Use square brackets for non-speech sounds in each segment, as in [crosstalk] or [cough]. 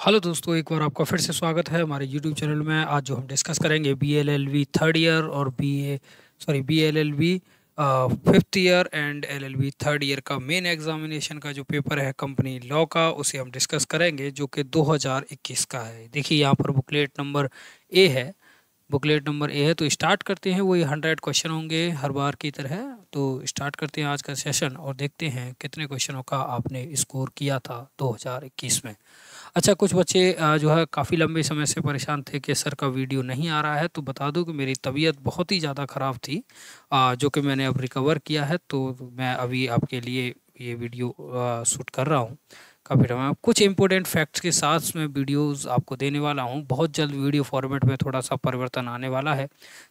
hello दोस्तों एक बार आपका फिर से स्वागत है हमारे यूट्यूब चैनल में आज जो हम डिस्कस करेंगे B L L V third year और B A sorry B L L V fifth year and L L V third year का मेन एग्जामिनेशन का जो पेपर है कंपनी लॉ का उसे हम डिस्कस करेंगे जो कि 2021 का है देखिए यहाँ पर बुकलेट नंबर ए है बुकलेट नंबर ए है तो स्टार्ट करते हैं वही हंड्रेड क्वेश्चन होंगे हर बार की तरह तो स्टार्ट करते हैं आज का सेशन और देखते हैं कितने क्वेश्चनों का आपने स्कोर किया था दो में अच्छा कुछ बच्चे जो है काफ़ी लंबे समय से परेशान थे कि सर का वीडियो नहीं आ रहा है तो बता दूं कि मेरी तबीयत बहुत ही ज़्यादा ख़राब थी जो कि मैंने अब रिकवर किया है तो मैं अभी आपके लिए ये वीडियो शूट कर रहा हूँ का फिर मैं कुछ इंपॉर्टेंट फैक्ट्स के साथ मैं वीडियोस आपको देने वाला हूं बहुत जल्द वीडियो फॉर्मेट में थोड़ा सा परिवर्तन आने वाला है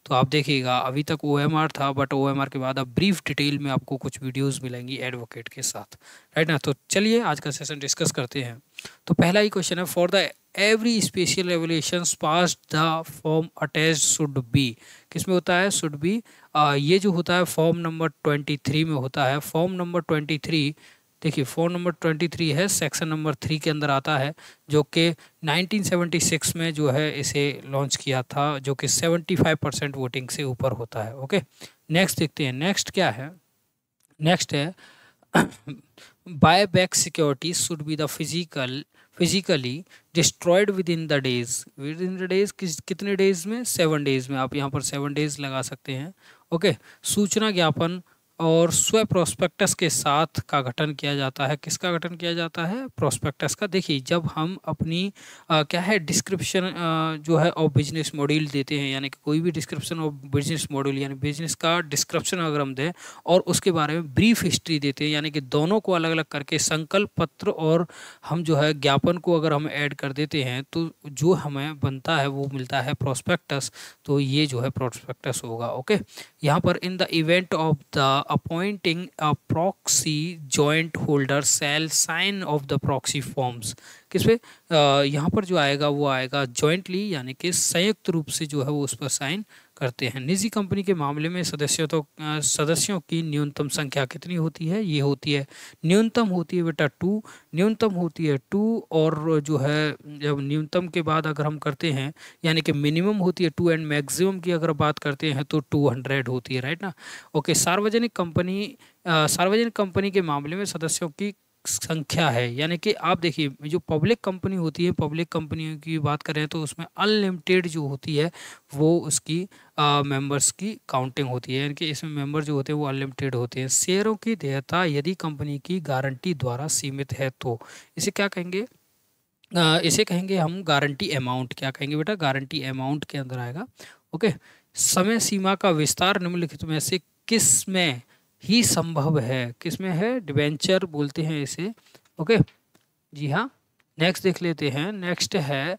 तो आप देखिएगा अभी तक ओ था बट ओ के बाद अब ब्रीफ डिटेल में आपको कुछ वीडियोज़ मिलेंगी एडवोकेट के साथ राइट ना तो चलिए आज का सेशन डिस्कस करते हैं तो पहला ही क्वेश्चन है for the every special regulation pass the form attach should be किस में होता है शुड बी ये जो होता है फॉर्म नंबर ट्वेंटी थ्री में होता है फॉर्म नंबर ट्वेंटी थ्री देखिए फोन नंबर ट्वेंटी थ्री है सेक्शन नंबर थ्री के अंदर आता है जो कि 1976 में जो है इसे लॉन्च किया था जो कि 75 परसेंट वोटिंग से ऊपर होता है ओके नेक्स्ट देखते हैं नेक्स्ट क्या है नेक्स्ट है [clears throat] buy back security should be the physical physically destroyed within the days within the days कितने डेज में सेवन डेज में आप यहाँ पर सेवन डेज लगा सकते हैं ओके सूचना ज्ञापन और स्व प्रोस्पेक्टस के साथ का गठन किया जाता है किसका गठन किया जाता है प्रोस्पेक्टस का देखिए जब हम अपनी आ, क्या है डिस्क्रिप्शन जो है ऑफ बिजनेस मॉड्यूल देते हैं यानी कि कोई भी डिस्क्रिप्शन ऑफ बिजनेस मॉड्यूल यानी बिजनेस का डिस्क्रिप्शन अगर हम दें और उसके बारे में ब्रीफ हिस्ट्री देते हैं यानी कि दोनों को अलग अलग करके संकल्प पत्र और हम जो है ज्ञापन को अगर हम ऐड कर देते हैं तो जो हमें बनता है वो मिलता है प्रोस्पेक्टस तो ये जो है प्रोस्पेक्टस होगा ओके यहाँ पर in the event of the appointing a proxy joint holder shall sign off the proxy forms किस पे यहाँ पर जो आएगा वो आएगा जॉइंटली यानी कि संयुक्त रूप से जो है वो उस पर साइन करते हैं निजी कंपनी के मामले में सदस्यों तो सदस्यों की न्यूनतम संख्या कितनी होती है ये होती है न्यूनतम होती है बेटा टू न्यूनतम होती है टू और जो है जब न्यूनतम के बाद अगर हम करते हैं यानी कि मिनिमम होती है टू एंड मैक्सिमम की अगर बात करते हैं तो टू हंड्रेड होती है राइट ना ओके सार्वजनिक कंपनी सार्वजनिक कंपनी के मामले में सदस्यों की संख्या है यानी कि आप देखिए जो पब्लिक कंपनी होती है पब्लिक कंपनियों की बात करें तो उसमें अनलिमिटेड जो होती है वो उसकी मेंबर्स की काउंटिंग होती है यानी कि इसमें मेंबर जो होते हैं वो अनलिमिटेड होते हैं शेयरों की देयता यदि कंपनी की गारंटी द्वारा सीमित है तो इसे क्या कहेंगे आ, इसे कहेंगे हम गारंटी अमाउंट क्या कहेंगे बेटा गारंटी अमाउंट के अंदर आएगा ओके समय सीमा का विस्तार निम्नलिखित में से किस में ही संभव है किसमें है डिवेंचर बोलते हैं इसे ओके जी हाँ नेक्स्ट देख लेते हैं नेक्स्ट है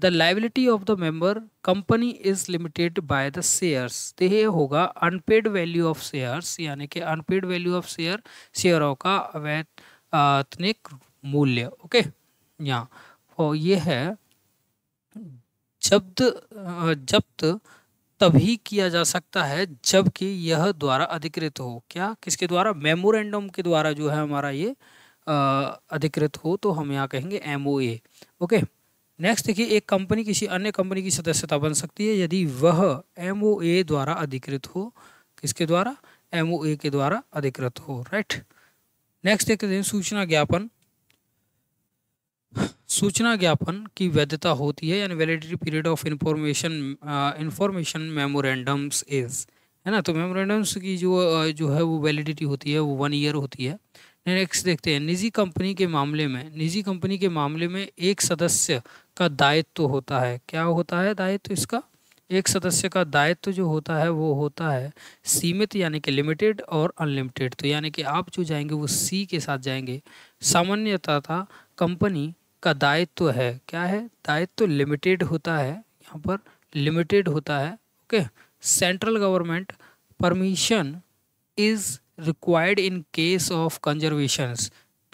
the liability of the member company is limited by the shares तो ये होगा अनपेड वैल्यू ऑफ शेयर्स यानी कि अनपेड वैल्यू ऑफ शेयर शेयरों का अवैतनिक मूल्य ओके यहाँ और ये है जब्त जब्त तभी किया जा सकता है जबकि यह द्वारा अधिकृत हो क्या किसके द्वारा मेमोरेंडम के द्वारा जो है हमारा ये अधिकृत हो तो हम यहाँ कहेंगे एम ओके नेक्स्ट देखिए एक कंपनी किसी अन्य कंपनी की सदस्यता बन सकती है यदि वह एम द्वारा अधिकृत हो किसके द्वारा एम के द्वारा अधिकृत हो राइट नेक्स्ट देखते हैं सूचना ज्ञापन सूचना ज्ञापन की वैधता होती है यानी validity period of information information memorandums is है ना तो मेमोरेंडम्स की जो uh, जो है वो वैलिडिटी होती है वो वन ईयर होती है नेक्स्ट देखते हैं निजी कंपनी के मामले में निजी कंपनी के मामले में एक सदस्य का दायित्व तो होता है क्या होता है दायित्व तो इसका एक सदस्य का दायित्व तो जो होता है वो होता है सीमित यानी कि लिमिटेड और अनलिमिटेड तो यानी कि आप जो जाएंगे वो सी के साथ जाएंगे सामान्यतः कंपनी का दायित्व तो है क्या है दायित्व तो लिमिटेड होता है यहाँ पर लिमिटेड होता है okay central government permission is required in case of conservations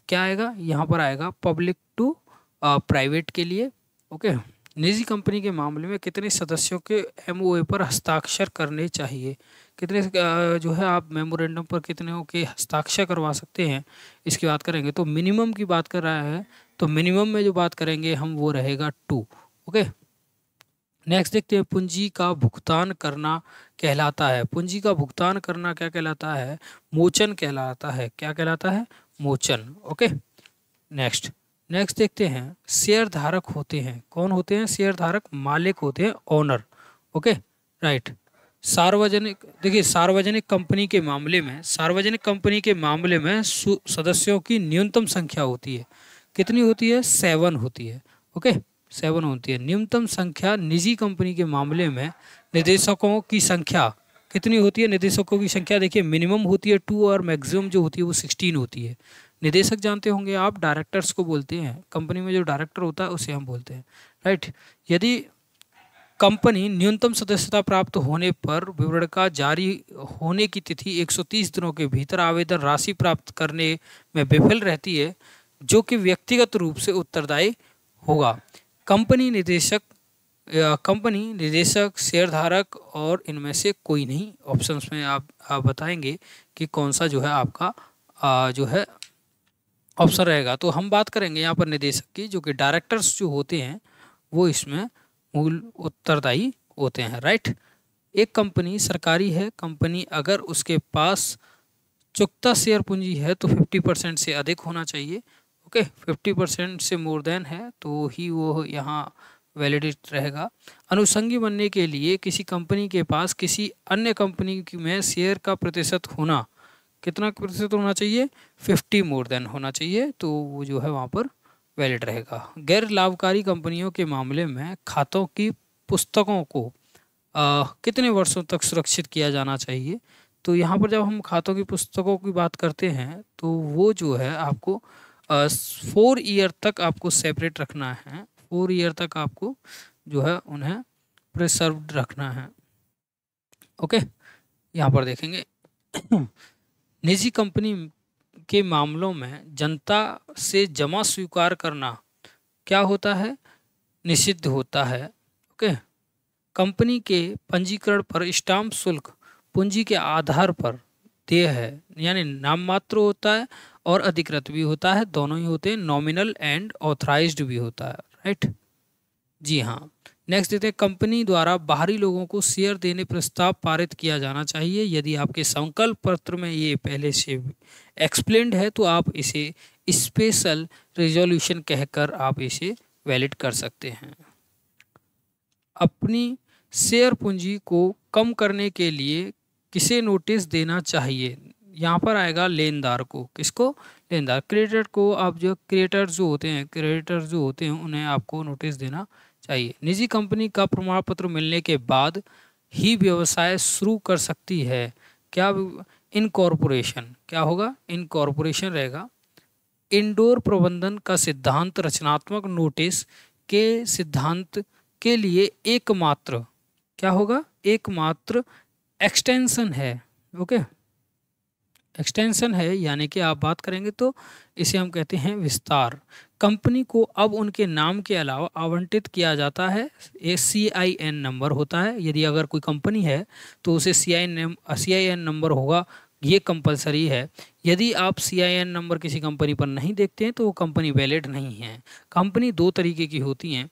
क्या आएगा यहाँ पर आएगा पब्लिक टू प्राइवेट के लिए ओके निजी कंपनी के मामले में कितने सदस्यों के एम पर हस्ताक्षर करने चाहिए कितने जो है आप मेमोरेंडम पर कितने के हस्ताक्षर करवा सकते हैं इसकी बात करेंगे तो मिनिमम की बात कर रहा है तो मिनिमम में जो बात करेंगे हम वो रहेगा टू ओके नेक्स्ट देखते हैं पूंजी का भुगतान करना कहलाता है पूंजी का भुगतान करना क्या कहलाता है मोचन कहलाता है क्या कहलाता है मोचन ओके नेक्स्ट नेक्स्ट देखते हैं शेयर धारक होते हैं कौन होते हैं शेयर धारक मालिक होते हैं ओनर ओके राइट सार्वजनिक देखिए सार्वजनिक कंपनी के मामले में सार्वजनिक कंपनी के मामले में सदस्यों की न्यूनतम संख्या होती है कितनी होती है सेवन होती है ओके सेवन होती है न्यूनतम संख्या निजी कंपनी के मामले में निदेशकों की संख्या कितनी होती है निदेशकों की संख्या देखिए मिनिमम होती है टू और मैक्सिमम जो होती है वो सिक्सटीन होती है निदेशक जानते होंगे आप डायरेक्टर्स को बोलते हैं कंपनी में जो डायरेक्टर होता है उसे हम बोलते हैं राइट यदि कंपनी न्यूनतम सदस्यता प्राप्त होने पर विवरण का जारी होने की तिथि 130 दिनों के भीतर आवेदन राशि प्राप्त करने में विफल रहती है जो कि व्यक्तिगत रूप से उत्तरदायी होगा कंपनी निदेशक कंपनी निदेशक शेयरधारक और इनमें से कोई नहीं ऑप्शंस में आप आप बताएंगे कि कौन सा जो है आपका आ, जो है ऑप्शन रहेगा तो हम बात करेंगे यहाँ पर निदेशक की जो कि डायरेक्टर्स जो होते हैं वो इसमें मूल उत्तरदायी होते हैं राइट एक कंपनी सरकारी है कंपनी अगर उसके पास चुकता शेयर पूंजी है तो 50 परसेंट से अधिक होना चाहिए ओके फिफ्टी परसेंट से मोर देन है तो ही वो यहाँ वैलिडेट रहेगा अनुसंगी बनने के लिए किसी कंपनी के पास किसी अन्य कंपनी में शेयर का प्रतिशत होना कितना प्रतिशत होना चाहिए फिफ्टी मोर देन होना चाहिए तो वो जो है वहाँ पर वैलिड रहेगा गैर लाभकारी कंपनियों के मामले में खातों की पुस्तकों को आ, कितने वर्षों तक सुरक्षित किया जाना चाहिए तो यहाँ पर जब हम खातों की पुस्तकों की बात करते हैं तो वो जो है आपको फोर ईयर तक आपको सेपरेट रखना है फोर ईयर तक आपको जो है उन्हें प्रिसर्व रखना है ओके यहाँ पर देखेंगे [clears throat] निजी कंपनी के मामलों में जनता से जमा स्वीकार करना क्या होता है निषिद्ध होता है ओके कंपनी के पंजीकरण पर स्टाम्प शुल्क पूंजी के आधार पर देय है यानी नाम मात्र होता है और अधिकृत भी होता है दोनों ही होते हैं नॉमिनल एंड ऑथराइज्ड भी होता है राइट जी हाँ नेक्स्ट देखते हैं कंपनी द्वारा बाहरी लोगों को शेयर देने प्रस्ताव पारित किया जाना चाहिए यदि आपके संकल्प पत्र में ये पहले से एक्सप्लेंड है तो आप इसे स्पेशल रिजोल्यूशन कहकर आप इसे वैलिड कर सकते हैं अपनी शेयर पूंजी को कम करने के लिए किसे नोटिस देना चाहिए यहाँ पर आएगा लेनदार को किसको लेनदार क्रिएटर को आप जो क्रिएटर जो होते हैं क्रिएटर जो होते हैं उन्हें आपको नोटिस देना चाहिए निजी कंपनी का प्रमाण पत्र मिलने के बाद ही व्यवसाय शुरू कर सकती है क्या इनकॉर्पोरेशन क्या होगा इनकॉर्पोरेशन रहेगा इंडोर प्रबंधन का सिद्धांत रचनात्मक नोटिस के सिद्धांत के लिए एकमात्र क्या होगा एकमात्र एक्सटेंसन है ओके एक्सटेंसन है यानी कि आप बात करेंगे तो इसे हम कहते हैं विस्तार कंपनी को अब उनके नाम के अलावा आवंटित किया जाता है ए सी आई एन नंबर होता है यदि अगर कोई कंपनी है तो उसे C I N C I N number होगा ये कंपलसरी है यदि आप सी आई एन नंबर किसी कंपनी पर नहीं देखते हैं तो वो कंपनी वैलिड नहीं है कंपनी दो तरीके की होती हैं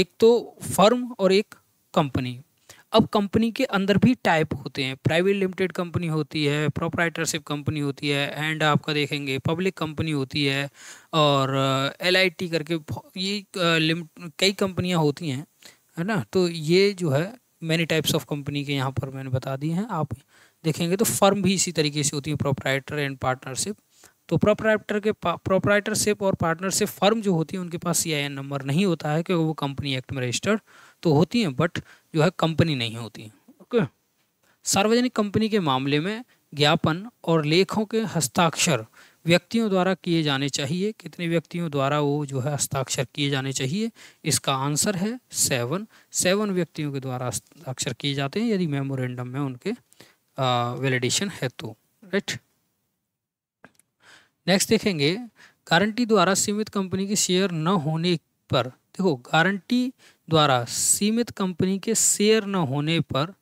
एक तो फर्म और एक कंपनी अब कंपनी के अंदर भी टाइप होते हैं प्राइवेट लिमिटेड कंपनी होती है प्रोपराइटरशिप कंपनी होती है एंड आपका देखेंगे पब्लिक कंपनी होती है और एल करके ये कई कंपनियाँ होती हैं है ना तो ये जो है मैनी टाइप्स ऑफ कंपनी के यहाँ पर मैंने बता दिए हैं आप देखेंगे तो फर्म भी इसी तरीके से होती है प्रोपराइटर एंड पार्टनरशिप तो प्रोपराइटर के प्रोपराइटरशिप और पार्टनरशिप फर्म जो होती है उनके पास सी नंबर नहीं होता है क्योंकि वो कंपनी एक्ट में रजिस्टर्ड तो होती हैं बट जो है कंपनी नहीं होती ओके सार्वजनिक कंपनी के मामले में ज्ञापन और लेखों के हस्ताक्षर व्यक्तियों द्वारा किए जाने चाहिए कितने व्यक्तियों द्वारा वो जो है हस्ताक्षर किए जाने चाहिए इसका आंसर है सेवन सेवन व्यक्तियों के द्वारा हस्ताक्षर किए जाते हैं यदि मेमोरेंडम में उनके वैलिडेशन है तो राइट नेक्स्ट देखेंगे गारंटी द्वारा सीमित कंपनी के शेयर न होने पर देखो गारंटी द्वारा सीमित कंपनी के शेयर न होने पर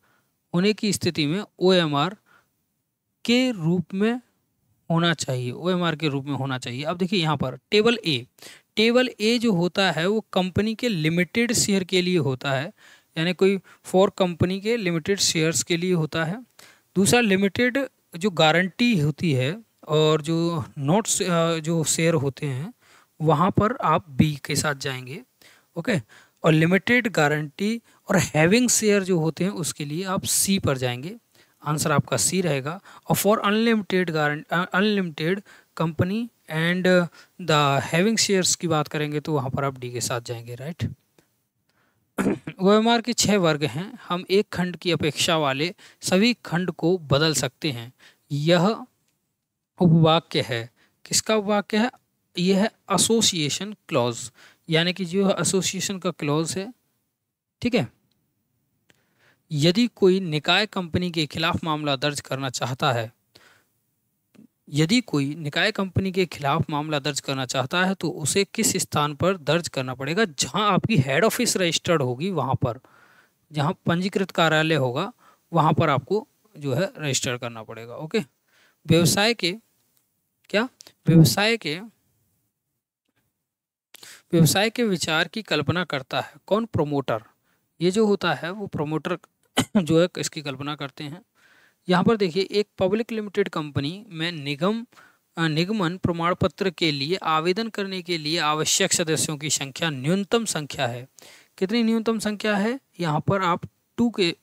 होने की स्थिति में ओ के रूप में होना चाहिए ओ के रूप में होना चाहिए अब देखिए यहाँ पर टेबल ए टेबल ए जो होता है वो कंपनी के लिमिटेड शेयर के लिए होता है यानी कोई फॉर कंपनी के लिमिटेड शेयर्स के लिए होता है दूसरा लिमिटेड जो गारंटी होती है और जो नोट्स जो शेयर होते हैं वहाँ पर आप बी के साथ जाएंगे ओके और लिमिटेड गारंटी और हैविंग शेयर जो होते हैं उसके लिए आप सी पर जाएंगे आंसर आपका सी रहेगा और for unlimited guarantee unlimited company and the having shares की बात करेंगे तो वहाँ पर आप डी के साथ जाएंगे राइट ओ [coughs] के छः वर्ग हैं हम एक खंड की अपेक्षा वाले सभी खंड को बदल सकते हैं यह उपवाक्य है किसका उपवाक्य है यह है एसोसिएशन क्लॉज यानी कि जो एसोसिएशन का क्लॉज है ठीक है यदि कोई निकाय कंपनी के खिलाफ मामला दर्ज करना चाहता है यदि कोई निकाय कंपनी के खिलाफ मामला दर्ज करना चाहता है तो उसे किस स्थान पर दर्ज करना पड़ेगा जहां आपकी हेड ऑफिस रजिस्टर्ड होगी वहां पर जहां पंजीकृत कार्यालय होगा वहां पर आपको जो है रजिस्टर करना पड़ेगा ओके व्यवसाय के क्या व्यवसाय के व्यवसाय के विचार की कल्पना करता है कौन प्रोमोटर ये जो होता है वो प्रोमोटर [coughs] जो है इसकी कल्पना करते हैं यहाँ पर देखिए एक पब्लिक लिमिटेड कंपनी में निगम निगमन प्रमाण पत्र के लिए आवेदन करने के लिए आवश्यक सदस्यों की संख्या न्यूनतम संख्या है कितनी न्यूनतम संख्या है यहाँ पर आप टू के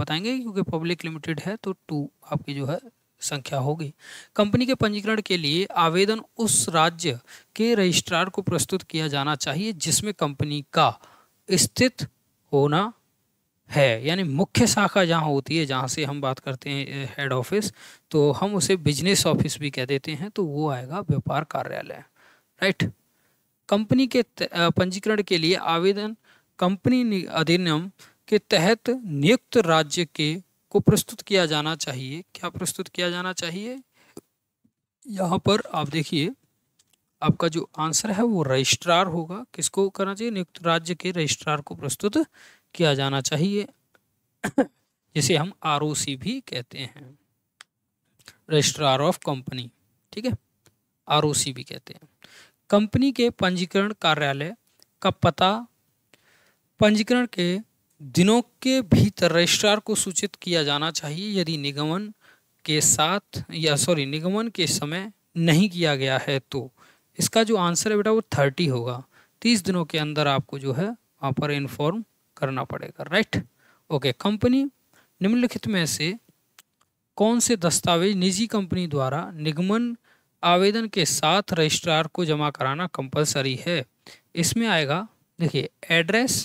बताएंगे क्योंकि पब्लिक लिमिटेड है तो टू आपकी जो है संख्या होगी कंपनी के पंजीकरण के लिए आवेदन उस राज्य के रजिस्ट्रार को प्रस्तुत किया जाना चाहिए जिसमें कंपनी का स्थित होना है यानी मुख्य शाखा जहाँ होती है जहाँ से हम बात करते हैं हेड ऑफिस तो हम उसे बिजनेस ऑफिस भी कह देते हैं तो वो आएगा व्यापार कार्यालय राइट कंपनी के पंजीकरण के लिए आवेदन कंपनी अधिनियम के तहत नियुक्त राज्य के को प्रस्तुत किया जाना चाहिए क्या प्रस्तुत किया जाना चाहिए यहाँ पर आप देखिए आपका जो आंसर है वो रजिस्ट्रार होगा किसको करना चाहिए नियुक्त राज्य के रजिस्ट्रार को प्रस्तुत किया जाना चाहिए जिसे हम आर भी कहते हैं रजिस्ट्रार ऑफ कंपनी ठीक है आर भी कहते हैं कंपनी के पंजीकरण कार्यालय का पता पंजीकरण के दिनों के भीतर रजिस्ट्रार को सूचित किया जाना चाहिए यदि निगमन के साथ या सॉरी निगमन के समय नहीं किया गया है तो इसका जो आंसर है बेटा वो थर्टी होगा तीस दिनों के अंदर आपको जो है वहाँ पर इन्फॉर्म करना पड़ेगा राइट ओके कंपनी निम्नलिखित में से कौन से दस्तावेज निजी कंपनी द्वारा निगमन आवेदन के साथ रजिस्ट्रार को जमा कराना कंपलसरी है इसमें आएगा देखिए एड्रेस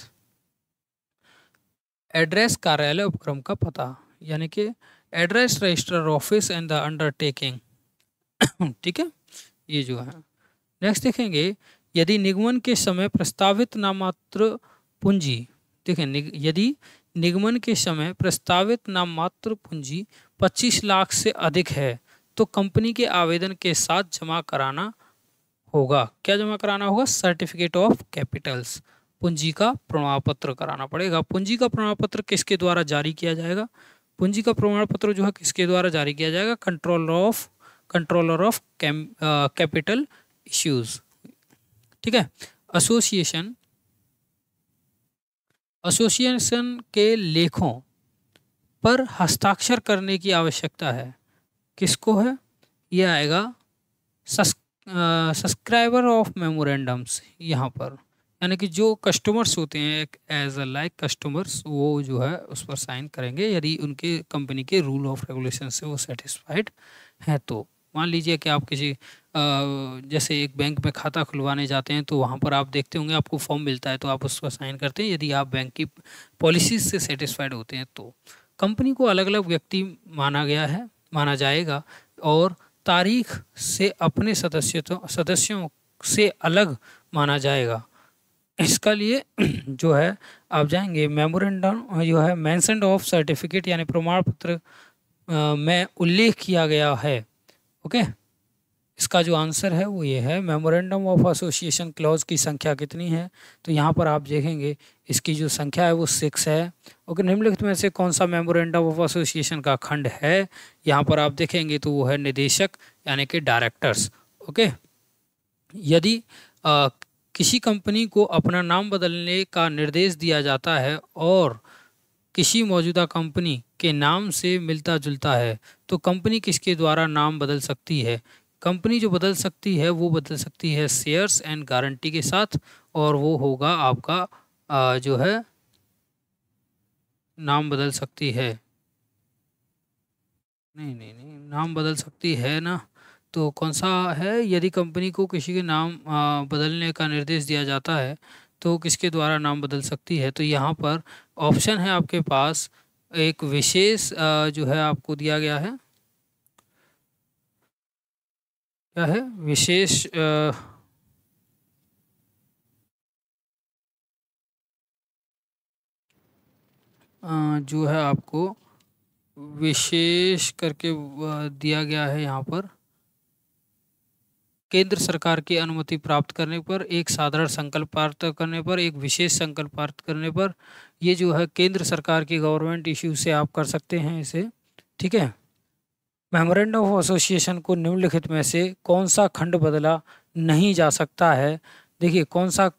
एड्रेस कार्यालय उपक्रम का पता यानी कि address register office and the undertaking ठीक है ये जो है नेक्स्ट देखेंगे यदि निगमन के समय प्रस्तावित नाममात्र पूंजी देखें निग, यदि निगमन के समय प्रस्तावित नाममात्र पूंजी 25 लाख से अधिक है तो कंपनी के आवेदन के साथ जमा कराना होगा क्या जमा कराना होगा सर्टिफिकेट ऑफ कैपिटल्स पूंजी का प्रमाण पत्र कराना पड़ेगा पूंजी का प्रमाण पत्र किसके द्वारा जारी किया जाएगा पूंजी का प्रमाण पत्र जो है किसके द्वारा जारी किया जाएगा controller of controller of capital issues ठीक है एसोसिएशन एसोसिएशन के लेखों पर हस्ताक्षर करने की आवश्यकता है किसको है यह आएगा सब्सक्राइबर ऑफ मेमोरेंडम्स यहाँ पर यानी कि जो कस्टमर्स होते हैं एक एज अ लाइक कस्टमर्स वो जो है उस पर साइन करेंगे यदि उनके कंपनी के रूल ऑफ रेगुलेशन से वो सेटिस्फाइड हैं तो मान लीजिए कि आप किसी जैसे एक बैंक में खाता खुलवाने जाते हैं तो वहाँ पर आप देखते होंगे आपको फॉर्म मिलता है तो आप उस पर साइन करते हैं यदि आप बैंक की पॉलिसीज से सेटिस्फाइड होते हैं तो कंपनी को अलग अलग व्यक्ति माना गया है माना जाएगा और तारीख से अपने सदस्यों सदस्यों से अलग माना जाएगा इसका लिए [clears throat] जो है आप जाएंगे मेमोरेंडम जो है मैंसन ऑफ सर्टिफिकेट यानी प्रमाण पत्र में उल्लेख किया गया है ओके इसका जो आंसर है वो ये है मेमोरेंडम ऑफ एसोसिएशन क्लॉज की संख्या कितनी है तो यहाँ पर आप देखेंगे इसकी जो संख्या है वो सिक्स है ओके निम्नलिखित में से कौन सा मेमोरेंडम ऑफ एसोसिएशन का खंड है यहाँ पर आप देखेंगे तो वो है निदेशक यानी कि डायरेक्टर्स ओके यदि किसी कंपनी को अपना नाम बदलने का निर्देश दिया जाता है और किसी मौजूदा कंपनी के नाम से मिलता जुलता है तो कंपनी किसके द्वारा नाम बदल सकती है कंपनी जो बदल सकती है वो बदल सकती है शेयर्स एंड गारंटी के साथ और वो होगा आपका आ, जो है नाम बदल सकती है नहीं नहीं नहीं नाम बदल सकती है ना तो कौन सा है यदि कंपनी को किसी के नाम बदलने का निर्देश दिया जाता है तो किसके द्वारा नाम बदल सकती है तो यहाँ पर ऑप्शन है आपके पास एक विशेष जो है आपको दिया गया है क्या है विशेष जो है आपको विशेष करके दिया गया है यहाँ पर केंद्र सरकार की अनुमति प्राप्त करने पर एक साधारण संकल्प प्राप्त करने पर एक विशेष संकल्प प्राप्त करने पर ये जो है केंद्र सरकार की गवर्नमेंट इश्यू से आप कर सकते हैं इसे ठीक है मेमोरेंडम ऑफ एसोसिएशन को निम्नलिखित में से कौन सा खंड बदला नहीं जा सकता है देखिए कौन सा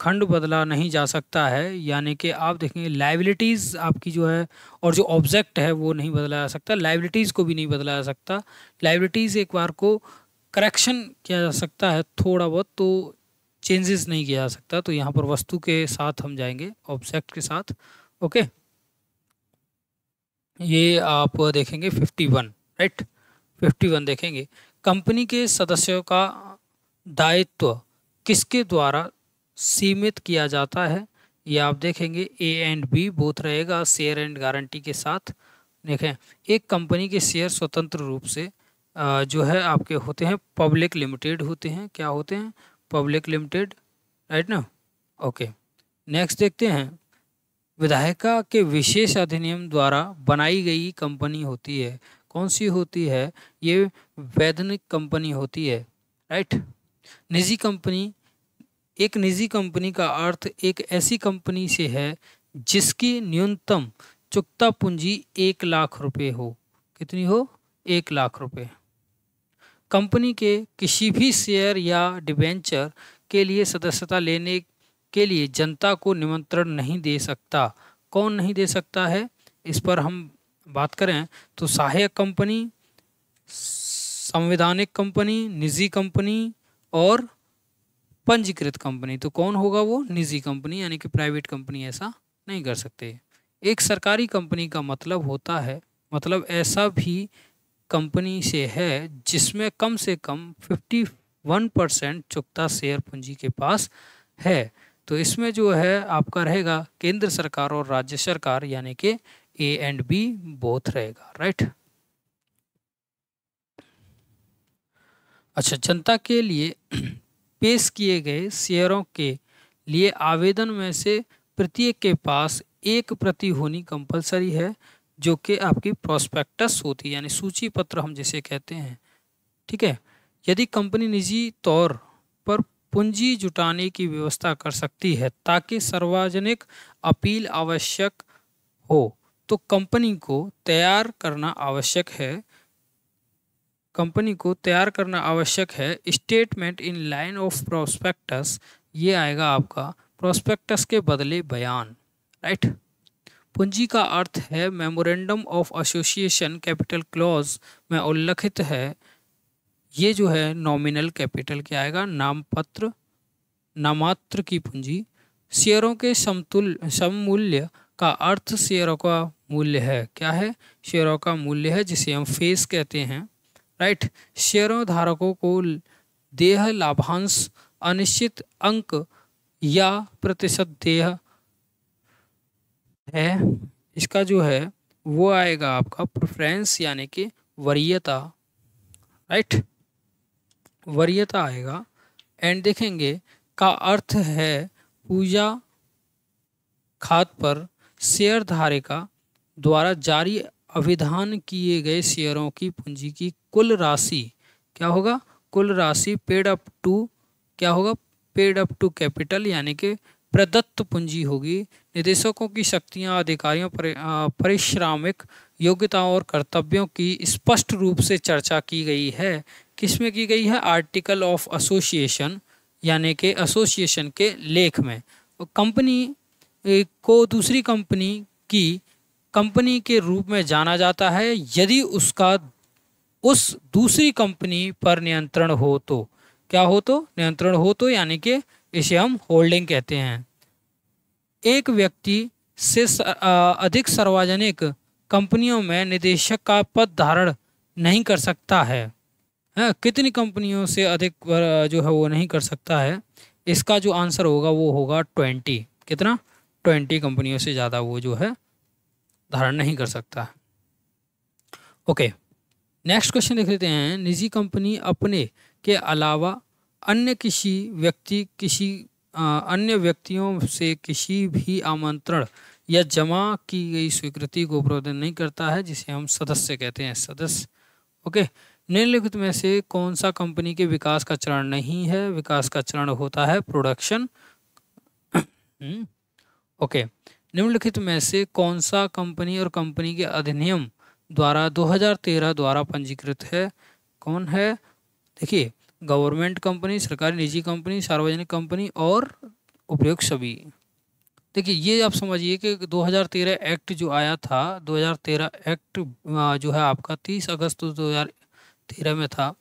खंड बदला नहीं जा सकता है यानी कि आप देखेंगे लाइबिलिटीज़ आपकी जो है और जो ऑब्जेक्ट है वो नहीं बदला जा सकता लाइबिलिटीज़ को भी नहीं बदला जा सकता लाइबिलिटीज़ एक बार को करेक्शन किया जा सकता है थोड़ा बहुत तो चेंजेस नहीं किया जा सकता तो यहाँ पर वस्तु के साथ हम जाएंगे ऑब्जेक्ट के साथ ओके ये आप देखेंगे fifty one right fifty one देखेंगे कंपनी के सदस्यों का दायित्व किसके द्वारा सीमित किया जाता है ये आप देखेंगे ए एंड बी बोथ रहेगा शेयर एंड गारंटी के साथ देखें एक कंपनी के शेयर स्वतंत्र रूप से जो है आपके होते हैं पब्लिक लिमिटेड होते हैं क्या होते हैं पब्लिक लिमिटेड राइट ना ओके नेक्स्ट देखते हैं विधायिका के विशेष अधिनियम द्वारा बनाई गई कंपनी होती है कौन सी होती है ये वैधनिक कंपनी होती है राइट निजी कंपनी एक निजी कंपनी का अर्थ एक ऐसी कंपनी से है जिसकी न्यूनतम चुकता पूंजी एक लाख रुपए हो कितनी हो एक लाख रुपए कंपनी के किसी भी शेयर या डिबेंचर के लिए सदस्यता लेने के लिए जनता को निमंत्रण नहीं दे सकता कौन नहीं दे सकता है इस पर हम बात करें तो सहायक कंपनी संवैधानिक कंपनी निजी कंपनी और पंजीकृत कंपनी तो कौन होगा वो निजी कंपनी यानी कि प्राइवेट कंपनी ऐसा नहीं कर सकते एक सरकारी कंपनी का मतलब होता है मतलब ऐसा भी कंपनी से है जिसमें कम से कम 51 परसेंट चुकता शेयर पूंजी के पास है तो इसमें जो है आपका रहेगा केंद्र सरकार और राज्य सरकार यानी कि ए एंड बी बोथ रहेगा राइट अच्छा जनता के लिए [clears throat] पेश किए गए शेयरों के लिए आवेदन में से प्रत्येक के पास एक प्रति होनी कंपलसरी है जो कि आपकी प्रोस्पेक्टस होती है यानी सूची पत्र हम जिसे कहते हैं ठीक है यदि कंपनी निजी तौर पर पूंजी जुटाने की व्यवस्था कर सकती है ताकि सार्वजनिक अपील आवश्यक हो तो कंपनी को तैयार करना आवश्यक है कंपनी को तैयार करना आवश्यक है statement in line of prospectus ये आएगा आपका प्रोस्पेक्टस के बदले बयान राइट पूंजी का अर्थ है memorandum of association capital clause में उल्लिखित है ये जो है नॉमिनल कैपिटल क्या आएगा नामपत्र नामात्र की पूंजी शेयरों के समतुल सममूल्य का अर्थ शेयरों का मूल्य है क्या है शेयरों का मूल्य है जिसे हम फेस कहते हैं राइट शेयरों धारकों को देह लाभांश अनिश्चित अंक या प्रतिशत देह है इसका जो है वो आएगा आपका प्रेफरेंस यानी कि वरीयता राइट वरीयता आएगा एंड देखेंगे का अर्थ है पूजा खात पर शेयर धारिका द्वारा जारी अभिधान किए गए शेयरों की पूंजी की कुल राशि क्या होगा कुल राशि पेड अप टू क्या होगा पेड अप टू कैपिटल यानी कि प्रदत्त पूंजी होगी निदेशकों की शक्तियां अधिकारियों परिश्रामिक योग्यताओं और कर्तव्यों की स्पष्ट रूप से चर्चा की गई है किसमें की गई है आर्टिकल ऑफ एसोसिएशन यानी कि एसोसिएशन के लेख में कंपनी को दूसरी कंपनी की कंपनी के रूप में जाना जाता है यदि उसका उस दूसरी कंपनी पर नियंत्रण हो तो क्या हो तो नियंत्रण हो तो यानी कि इसे हम होल्डिंग कहते हैं एक व्यक्ति से अधिक सार्वजनिक कंपनियों में निदेशक का पद धारण नहीं कर सकता है है हाँ, कितनी कंपनियों से अधिक जो है वो नहीं कर सकता है इसका जो आंसर होगा वो होगा ट्वेंटी कितना ट्वेंटी कंपनियों से ज़्यादा वो जो है धारण नहीं कर सकता ओके नेक्स्ट क्वेश्चन देख लेते हैं निजी कंपनी अपने के अलावा अन्य किसी व्यक्ति किसी अन्य व्यक्तियों से किसी भी आमंत्रण या जमा की गई स्वीकृति को प्रोदन नहीं करता है जिसे हम सदस्य कहते हैं सदस्य ओके निम्नलिखित में से कौन सा कंपनी के विकास का चरण नहीं है विकास का चरण होता है प्रोडक्शन हम्म, ओके निम्नलिखित में से कौन सा कंपनी और कंपनी के अधिनियम द्वारा 2013 द्वारा पंजीकृत है कौन है देखिए गवर्नमेंट कंपनी सरकारी निजी कंपनी सार्वजनिक कंपनी और उपयोग सभी देखिए ये आप समझिए कि 2013 एक्ट जो आया था 2013 एक्ट जो है आपका 30 अगस्त 2013 में था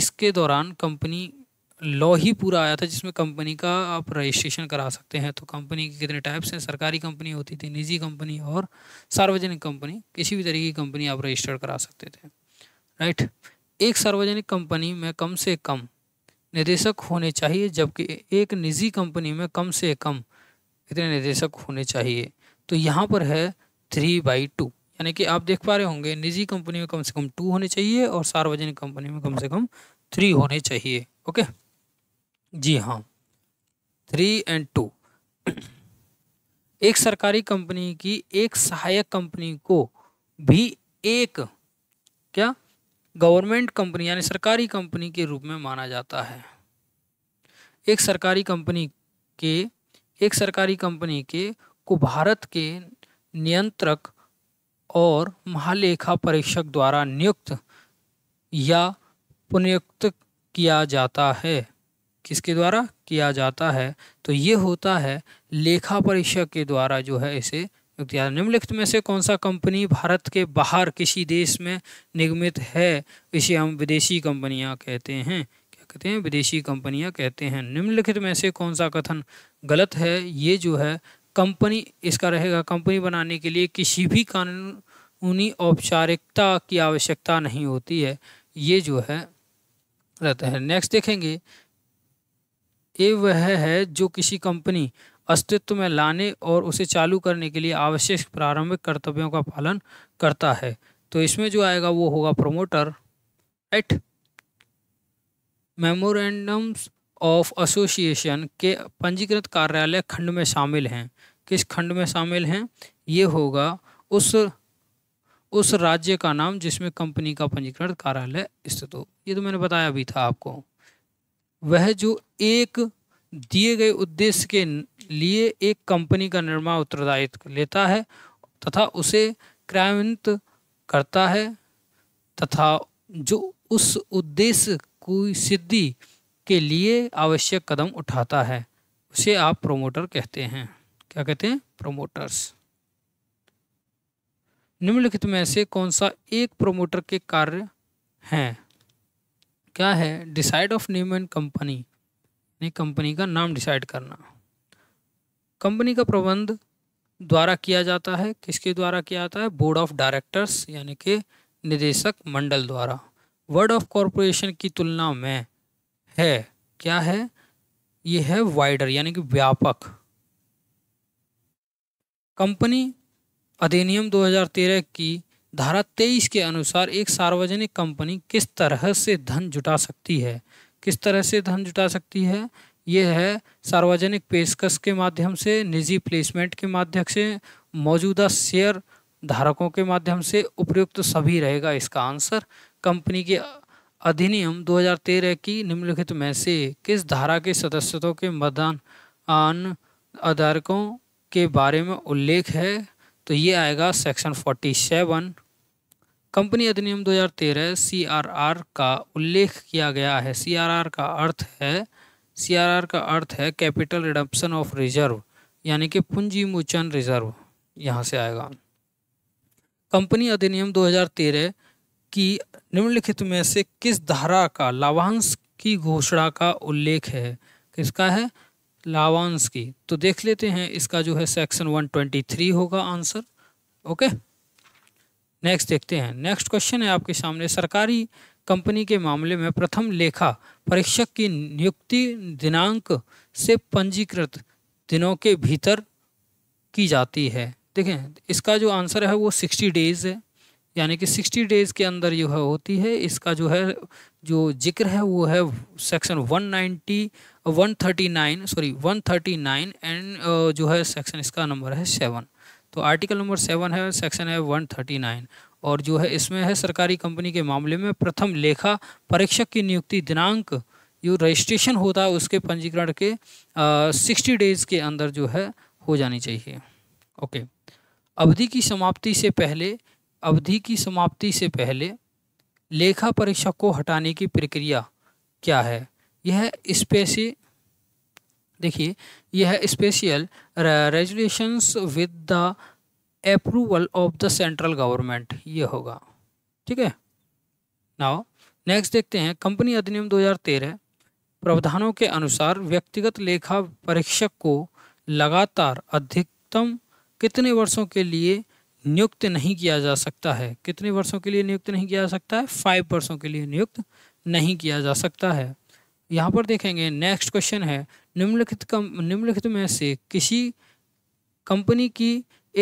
इसके दौरान कंपनी लॉ ही पूरा आया था जिसमें कंपनी का आप रजिस्ट्रेशन करा सकते हैं तो कंपनी के कितने टाइप्स हैं सरकारी कंपनी होती थी निजी कंपनी और सार्वजनिक कंपनी किसी भी तरीके की कंपनी आप रजिस्टर करा सकते थे राइट एक सार्वजनिक कंपनी में कम से कम निदेशक होने चाहिए जबकि एक निजी कंपनी में कम से कम इतने निदेशक होने चाहिए तो यहाँ पर है थ्री बाई टू यानी कि आप देख पा रहे होंगे निजी कंपनी में कम से कम टू होने चाहिए और सार्वजनिक कंपनी में कम से कम थ्री होने चाहिए ओके जी हाँ थ्री एंड टू एक सरकारी कंपनी की एक सहायक कंपनी को भी एक क्या गवर्नमेंट कंपनी यानी सरकारी कंपनी के रूप में माना जाता है एक सरकारी कंपनी के एक सरकारी कंपनी के को भारत के नियंत्रक और महालेखा परीक्षक द्वारा नियुक्त या पुनियुक्त किया जाता है किसके द्वारा किया जाता है तो ये होता है लेखा परीक्षक के द्वारा जो है इसे इख्तियार निम्नलिखित में से कौन सा कंपनी भारत के बाहर किसी देश में निगमित है इसे हम विदेशी कंपनियां कहते हैं क्या कहते हैं विदेशी कंपनियां कहते हैं निम्नलिखित में से कौन सा कथन गलत है ये जो है कंपनी इसका रहेगा कंपनी बनाने के लिए किसी भी कानूनी औपचारिकता की आवश्यकता नहीं होती है ये जो है रहता है नेक्स्ट देखेंगे ये वह है जो किसी कंपनी अस्तित्व में लाने और उसे चालू करने के लिए आवश्यक प्रारंभिक कर्तव्यों का पालन करता है तो इसमें जो आएगा वो होगा promoter at memorandums of association के पंजीकृत कार्यालय खंड में शामिल हैं किस खंड में शामिल हैं ये होगा उस उस राज्य का नाम जिसमें कंपनी का पंजीकृत कार्यालय स्थित हो ये तो मैंने बताया भी था आपको वह जो एक दिए गए उद्देश्य के लिए एक कंपनी का निर्माण उत्तरदायित्व लेता है तथा उसे क्रियान्वित करता है तथा जो उस उद्देश्य की सिद्धि के लिए आवश्यक कदम उठाता है उसे आप प्रोमोटर कहते हैं क्या कहते हैं प्रोमोटर्स निम्नलिखित में से कौन सा एक प्रोमोटर के कार्य हैं क्या है decide of name and company अपनी कंपनी का नाम डिसाइड करना कंपनी का प्रबंध द्वारा किया जाता है किसके द्वारा किया जाता है बोर्ड ऑफ डायरेक्टर्स यानी कि निदेशक मंडल द्वारा वर्ड ऑफ कॉरपोरेशन की तुलना में है क्या है ये है वाइडर यानी कि व्यापक कंपनी अधिनियम 2013 की धारा 23 के अनुसार एक सार्वजनिक कंपनी किस तरह से धन जुटा सकती है किस तरह से धन जुटा सकती है ये है सार्वजनिक पेशकश के माध्यम से निजी प्लेसमेंट के माध्यम से मौजूदा शेयर धारकों के माध्यम से उपयुक्त तो सभी रहेगा इसका आंसर कंपनी के अधिनियम 2013 की निम्नलिखित में से किस धारा के सदस्यों के मतदान आन अधारकों के बारे में उल्लेख है तो ये आएगा सेक्शन 47 कंपनी अधिनियम 2013 सीआरआर का उल्लेख किया गया है सीआरआर का अर्थ है सीआरआर का अर्थ है कैपिटल रिडम्पशन ऑफ रिजर्व यानी कि पूंजी मोचन रिजर्व यहाँ से आएगा कंपनी अधिनियम 2013 की निम्नलिखित में से किस धारा का लाभांश की घोषणा का उल्लेख है किसका है लाभांश की तो देख लेते हैं इसका जो है सेक्शन 123 होगा आंसर ओके नेक्स्ट देखते हैं नेक्स्ट क्वेश्चन है आपके सामने सरकारी कंपनी के मामले में प्रथम लेखा परीक्षक की नियुक्ति दिनांक से पंजीकृत दिनों के भीतर की जाती है देखें इसका जो आंसर है वो सिक्सटी डेज़ है यानी कि सिक्सटी डेज़ के अंदर जो है होती है इसका जो है जो जिक्र है वो है section one ninety one thirty nine sorry one thirty nine and जो है सेक्शन इसका नंबर है सेवन तो आर्टिकल नंबर सेवन है सेक्शन है वन थर्टी नाइन और जो है इसमें है सरकारी कंपनी के मामले में प्रथम लेखा परीक्षक की नियुक्ति दिनांक जो रजिस्ट्रेशन होता है उसके पंजीकरण के सिक्सटी डेज़ के अंदर जो है हो जानी चाहिए ओके अवधि की समाप्ति से पहले अवधि की समाप्ति से पहले लेखा परीक्षक को हटाने की प्रक्रिया क्या है यह स्पेसी देखिए यह है special resolutions with the approval of the central government ये होगा ठीक है नाउ नेक्स्ट देखते हैं कंपनी अधिनियम 2013 प्रावधानों के अनुसार व्यक्तिगत लेखा परीक्षक को लगातार अधिकतम कितने वर्षों के लिए नियुक्त नहीं किया जा सकता है कितने वर्षों के लिए नियुक्त नहीं किया जा सकता है फाइव वर्षों के लिए नियुक्त नहीं किया जा सकता है यहाँ पर देखेंगे नेक्स्ट क्वेश्चन है निम्नलिखित कम निम्नलिखित में से किसी कंपनी की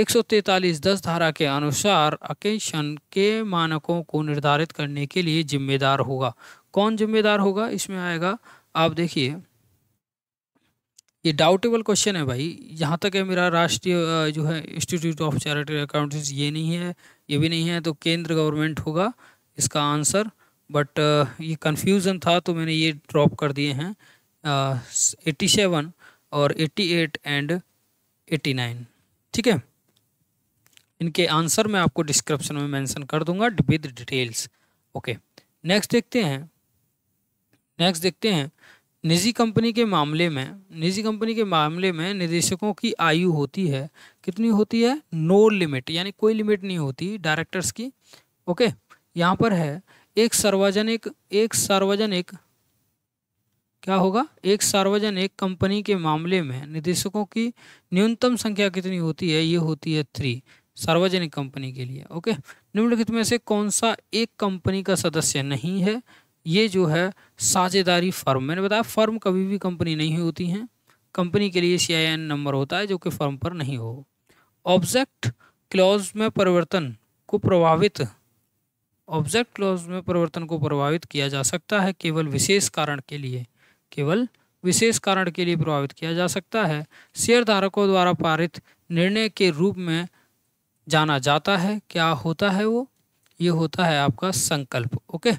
एक सौ तैतालीस दस धारा के अनुसार अकेशन के मानकों को निर्धारित करने के लिए जिम्मेदार होगा कौन जिम्मेदार होगा इसमें आएगा आप देखिए ये डाउटेबल क्वेश्चन है भाई यहाँ तक है मेरा राष्ट्रीय जो है इंस्टीट्यूट ऑफ चैरिटी अकाउंटेंट ये नहीं है ये भी नहीं है तो केंद्र गवर्नमेंट होगा इसका आंसर बट uh, ये कन्फ्यूज़न था तो मैंने ये ड्रॉप कर दिए हैं एट्टी uh, सेवन और eighty eight and eighty nine ठीक है इनके आंसर मैं आपको डिस्क्रिप्शन में मेंशन कर दूंगा विद डिटेल्स ओके नेक्स्ट देखते हैं नेक्स्ट देखते हैं निजी कंपनी के मामले में निजी कंपनी के मामले में निदेशकों की आयु होती है कितनी होती है नो लिमिट यानी कोई लिमिट नहीं होती डायरेक्टर्स की ओके यहाँ पर है एक सार्वजनिक एक सार्वजनिक क्या होगा एक सार्वजनिक कंपनी के मामले में निदेशकों की न्यूनतम संख्या कितनी होती है ये होती है थ्री सार्वजनिक कंपनी के लिए ओके निम्नलिखित में से कौन सा एक कंपनी का सदस्य नहीं है ये जो है साझेदारी फर्म मैंने बताया फर्म कभी भी कंपनी नहीं होती हैं कंपनी के लिए सी नंबर होता है जो कि फर्म पर नहीं हो ऑब्जेक्ट क्लॉज में परिवर्तन को प्रभावित ऑब्जेक्ट क्लॉज में परिवर्तन को प्रभावित किया जा सकता है केवल विशेष कारण के लिए केवल विशेष कारण के लिए प्रभावित किया जा सकता है शेयर धारकों द्वारा पारित निर्णय के रूप में जाना जाता है क्या होता है वो ये होता है आपका संकल्प ओके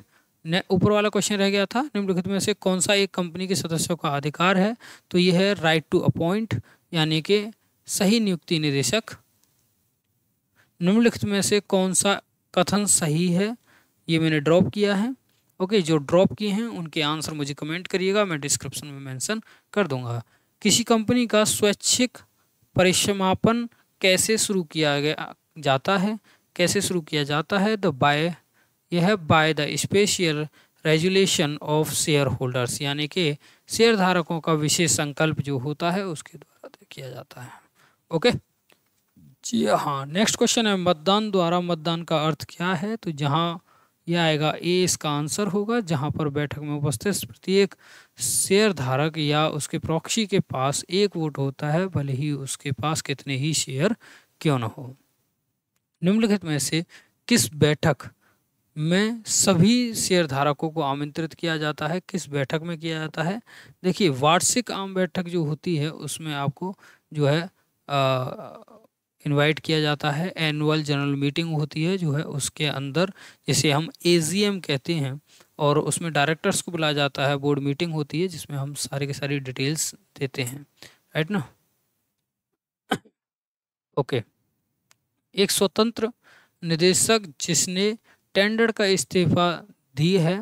ने ऊपर वाला क्वेश्चन रह गया था निम्नलिखित में से कौन सा एक कंपनी के सदस्यों का अधिकार है तो यह है राइट टू अपॉइंट यानी कि सही नियुक्ति निदेशक निम्नलिखित में से कौन सा कथन सही है ये मैंने ड्रॉप किया है ओके जो ड्रॉप किए हैं उनके आंसर मुझे कमेंट करिएगा मैं डिस्क्रिप्शन में मेंशन कर दूंगा किसी कंपनी का स्वैच्छिक परिसमापन कैसे शुरू किया गया जाता है कैसे शुरू किया जाता है द बाय यह by the special resolution of shareholders यानी कि शेयर धारकों का विशेष संकल्प जो होता है उसके द्वारा किया जाता है ओके जी हाँ नेक्स्ट क्वेश्चन है मतदान द्वारा मतदान का अर्थ क्या है तो जहाँ यह आएगा ए इसका आंसर होगा जहाँ पर बैठक में उपस्थित प्रत्येक शेयर धारक या उसके प्रॉक्सी के पास एक वोट होता है भले ही उसके पास कितने ही शेयर क्यों न हो निम्नलिखित में से किस बैठक में सभी शेयर धारकों को आमंत्रित किया जाता है किस बैठक में किया जाता है देखिए वार्षिक आम बैठक जो होती है उसमें आपको जो है आ, इनवाइट किया जाता है एनुअल जनरल मीटिंग होती है जो है उसके अंदर जिसे हम ए कहते हैं और उसमें डायरेक्टर्स को बुलाया जाता है बोर्ड मीटिंग होती है जिसमें हम सारे के सारी डिटेल्स देते हैं राइट ना ओके एक स्वतंत्र निदेशक जिसने टेंडर का इस्तीफा दी है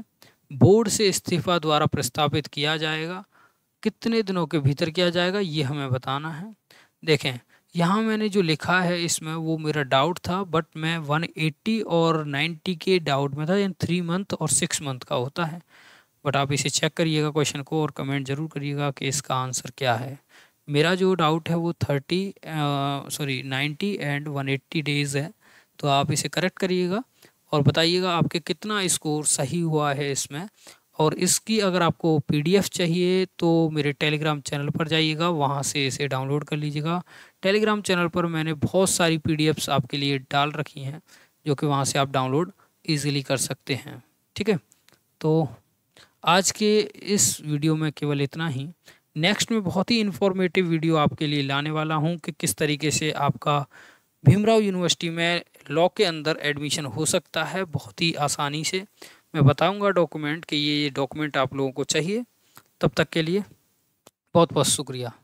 बोर्ड से इस्तीफा द्वारा प्रस्तावित किया जाएगा कितने दिनों के भीतर किया जाएगा ये हमें बताना है देखें यहाँ मैंने जो लिखा है इसमें वो मेरा डाउट था बट मैं 180 और 90 के डाउट में था यानी थ्री मंथ और सिक्स मंथ का होता है बट आप इसे चेक करिएगा क्वेश्चन को और कमेंट ज़रूर करिएगा कि इसका आंसर क्या है मेरा जो डाउट है वो thirty sorry ninety and one eighty days है तो आप इसे करेक्ट करिएगा और बताइएगा आपके कितना स्कोर सही हुआ है इसमें और इसकी अगर आपको पीडीएफ चाहिए तो मेरे टेलीग्राम चैनल पर जाइएगा वहाँ से इसे डाउनलोड कर लीजिएगा टेलीग्राम चैनल पर मैंने बहुत सारी पीडीएफ्स आपके लिए डाल रखी हैं जो कि वहाँ से आप डाउनलोड ईजिली कर सकते हैं ठीक है तो आज के इस वीडियो में केवल इतना ही नेक्स्ट में बहुत ही इन्फॉर्मेटिव वीडियो आपके लिए लाने वाला हूँ कि किस तरीके से आपका भीमराव यूनिवर्सिटी में लॉ के अंदर एडमिशन हो सकता है बहुत ही आसानी से मैं बताऊंगा डॉक्यूमेंट कि ये ये डॉक्यूमेंट आप लोगों को चाहिए तब तक के लिए बहुत बहुत शुक्रिया